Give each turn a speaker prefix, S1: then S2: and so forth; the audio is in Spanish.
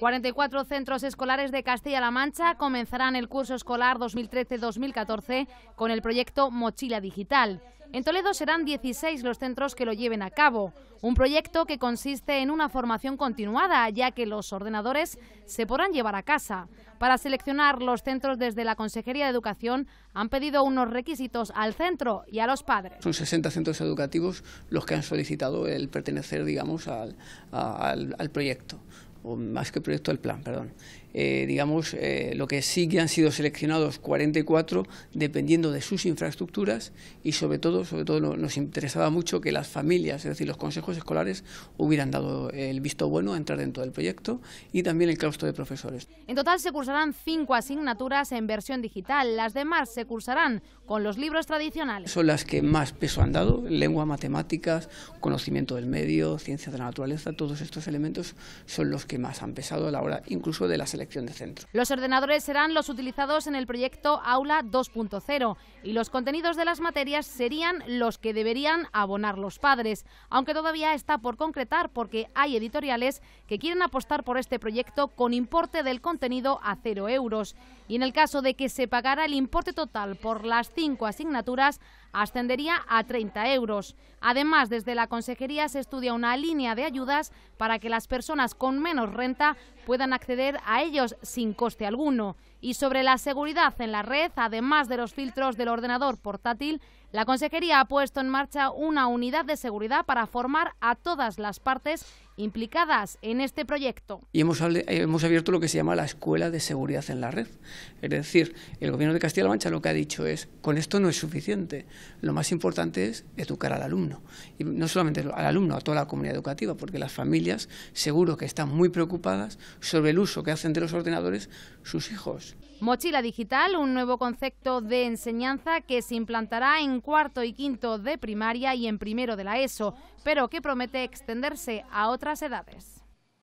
S1: 44 centros escolares de Castilla-La Mancha comenzarán el curso escolar 2013-2014 con el proyecto Mochila Digital. En Toledo serán 16 los centros que lo lleven a cabo, un proyecto que consiste en una formación continuada, ya que los ordenadores se podrán llevar a casa. Para seleccionar los centros desde la Consejería de Educación han pedido unos requisitos al centro y a los padres.
S2: Son 60 centros educativos los que han solicitado el pertenecer, digamos, al proyecto o más que proyecto, del plan, perdón. Eh, digamos, eh, lo que sí que han sido seleccionados 44, dependiendo de sus infraestructuras y sobre todo, sobre todo nos interesaba mucho que las familias, es decir, los consejos escolares, hubieran dado el visto bueno a entrar dentro del proyecto y también el claustro de profesores.
S1: En total se cursarán cinco asignaturas en versión digital, las demás se cursarán con los libros tradicionales.
S2: Son las que más peso han dado, lengua, matemáticas, conocimiento del medio, ciencias de la naturaleza, todos estos elementos son los que que más han pesado a la hora incluso de la selección de centro.
S1: Los ordenadores serán los utilizados en el proyecto Aula 2.0 y los contenidos de las materias serían los que deberían abonar los padres, aunque todavía está por concretar porque hay editoriales que quieren apostar por este proyecto con importe del contenido a cero euros. Y en el caso de que se pagara el importe total por las cinco asignaturas, ascendería a 30 euros. Además, desde la Consejería se estudia una línea de ayudas para que las personas con menos los renta puedan acceder a ellos sin coste alguno. Y sobre la seguridad en la red, además de los filtros del ordenador portátil, la Consejería ha puesto en marcha una unidad de seguridad para formar a todas las partes implicadas en este proyecto.
S2: Y hemos, eh, hemos abierto lo que se llama la Escuela de Seguridad en la Red. Es decir, el Gobierno de Castilla-La Mancha lo que ha dicho es, con esto no es suficiente, lo más importante es educar al alumno. Y no solamente al alumno, a toda la comunidad educativa, porque las familias seguro que están muy preocupadas sobre el uso que hacen de los ordenadores sus hijos.
S1: Mochila digital, un nuevo concepto de enseñanza que se implantará en cuarto y quinto de primaria y en primero de la ESO, pero que promete extenderse a otras edades.